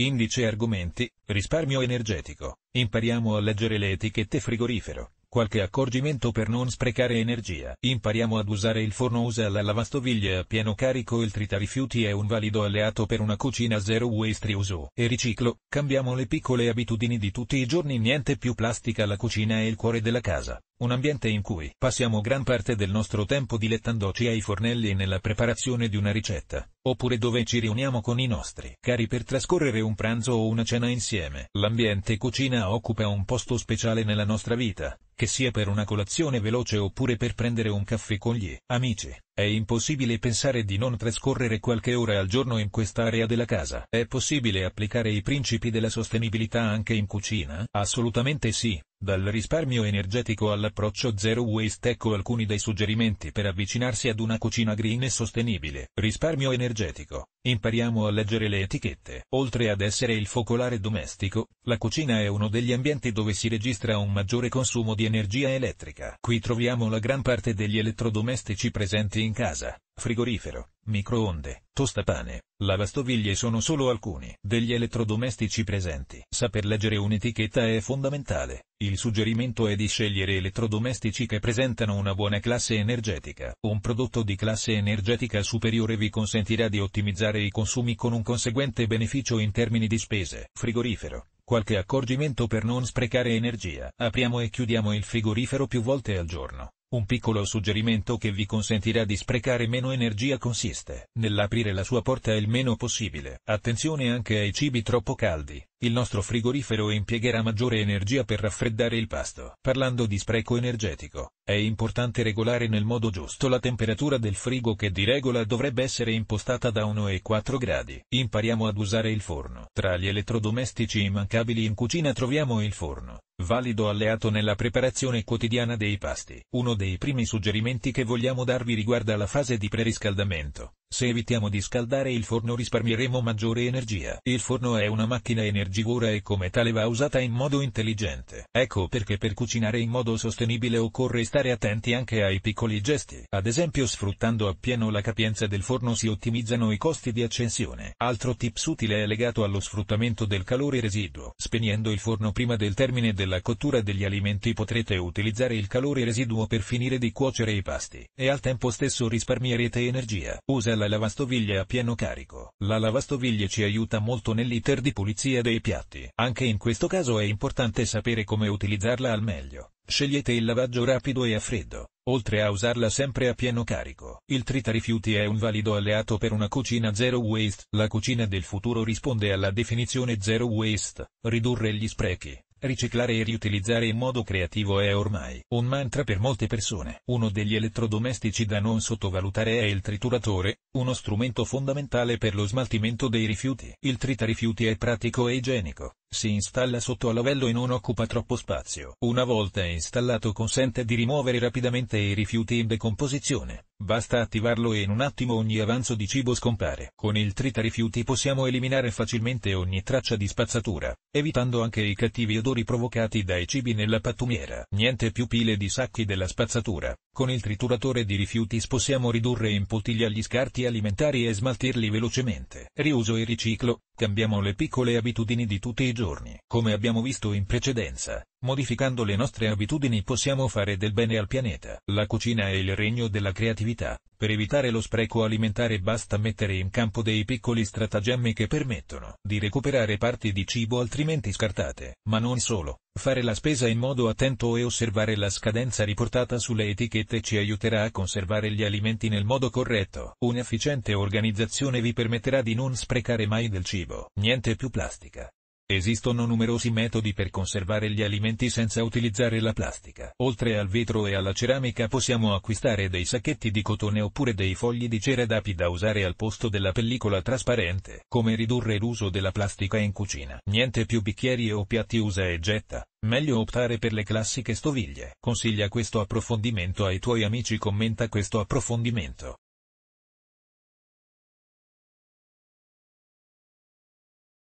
Indice argomenti, risparmio energetico, impariamo a leggere le etichette frigorifero, qualche accorgimento per non sprecare energia, impariamo ad usare il forno usa la lavastoviglie a pieno carico il tritarifiuti è un valido alleato per una cucina zero waste riuso e riciclo, cambiamo le piccole abitudini di tutti i giorni niente più plastica la cucina è il cuore della casa. Un ambiente in cui passiamo gran parte del nostro tempo dilettandoci ai fornelli nella preparazione di una ricetta, oppure dove ci riuniamo con i nostri cari per trascorrere un pranzo o una cena insieme. L'ambiente cucina occupa un posto speciale nella nostra vita, che sia per una colazione veloce oppure per prendere un caffè con gli amici. È impossibile pensare di non trascorrere qualche ora al giorno in quest'area della casa. È possibile applicare i principi della sostenibilità anche in cucina? Assolutamente sì. Dal risparmio energetico all'approccio zero waste ecco alcuni dei suggerimenti per avvicinarsi ad una cucina green e sostenibile. Risparmio energetico. Impariamo a leggere le etichette. Oltre ad essere il focolare domestico, la cucina è uno degli ambienti dove si registra un maggiore consumo di energia elettrica. Qui troviamo la gran parte degli elettrodomestici presenti in casa. Frigorifero, microonde, tostapane, lavastoviglie sono solo alcuni degli elettrodomestici presenti. Saper leggere un'etichetta è fondamentale. Il suggerimento è di scegliere elettrodomestici che presentano una buona classe energetica. Un prodotto di classe energetica superiore vi consentirà di ottimizzare i consumi con un conseguente beneficio in termini di spese. Frigorifero qualche accorgimento per non sprecare energia. Apriamo e chiudiamo il frigorifero più volte al giorno. Un piccolo suggerimento che vi consentirà di sprecare meno energia consiste nell'aprire la sua porta il meno possibile. Attenzione anche ai cibi troppo caldi il nostro frigorifero impiegherà maggiore energia per raffreddare il pasto. Parlando di spreco energetico, è importante regolare nel modo giusto la temperatura del frigo che di regola dovrebbe essere impostata da 1 e 4 gradi. Impariamo ad usare il forno. Tra gli elettrodomestici immancabili in cucina troviamo il forno, valido alleato nella preparazione quotidiana dei pasti. Uno dei primi suggerimenti che vogliamo darvi riguarda la fase di preriscaldamento. Se evitiamo di scaldare il forno risparmieremo maggiore energia. Il forno è una macchina energivora e come tale va usata in modo intelligente. Ecco perché per cucinare in modo sostenibile occorre stare attenti anche ai piccoli gesti. Ad esempio sfruttando appieno la capienza del forno si ottimizzano i costi di accensione. Altro tips utile è legato allo sfruttamento del calore residuo. Spegnendo il forno prima del termine della cottura degli alimenti potrete utilizzare il calore residuo per finire di cuocere i pasti. E al tempo stesso risparmierete energia. Usa la lavastoviglie a pieno carico. La lavastoviglie ci aiuta molto nell'iter di pulizia dei piatti. Anche in questo caso è importante sapere come utilizzarla al meglio. Scegliete il lavaggio rapido e a freddo, oltre a usarla sempre a pieno carico. Il trita-rifiuti è un valido alleato per una cucina zero waste. La cucina del futuro risponde alla definizione zero waste, ridurre gli sprechi Riciclare e riutilizzare in modo creativo è ormai un mantra per molte persone. Uno degli elettrodomestici da non sottovalutare è il trituratore, uno strumento fondamentale per lo smaltimento dei rifiuti. Il tritarifiuti è pratico e igienico, si installa sotto a lavello e non occupa troppo spazio. Una volta installato consente di rimuovere rapidamente i rifiuti in decomposizione Basta attivarlo e in un attimo ogni avanzo di cibo scompare. Con il trita rifiuti possiamo eliminare facilmente ogni traccia di spazzatura, evitando anche i cattivi odori provocati dai cibi nella pattumiera. Niente più pile di sacchi della spazzatura. Con il trituratore di rifiuti possiamo ridurre in poltiglia gli scarti alimentari e smaltirli velocemente. Riuso e riciclo, cambiamo le piccole abitudini di tutti i giorni. Come abbiamo visto in precedenza, Modificando le nostre abitudini possiamo fare del bene al pianeta. La cucina è il regno della creatività. Per evitare lo spreco alimentare basta mettere in campo dei piccoli stratagemmi che permettono di recuperare parti di cibo altrimenti scartate. Ma non solo. Fare la spesa in modo attento e osservare la scadenza riportata sulle etichette ci aiuterà a conservare gli alimenti nel modo corretto. Un'efficiente organizzazione vi permetterà di non sprecare mai del cibo. Niente più plastica. Esistono numerosi metodi per conservare gli alimenti senza utilizzare la plastica. Oltre al vetro e alla ceramica possiamo acquistare dei sacchetti di cotone oppure dei fogli di cera d'api da usare al posto della pellicola trasparente. Come ridurre l'uso della plastica in cucina? Niente più bicchieri o piatti usa e getta. Meglio optare per le classiche stoviglie. Consiglia questo approfondimento ai tuoi amici commenta questo approfondimento.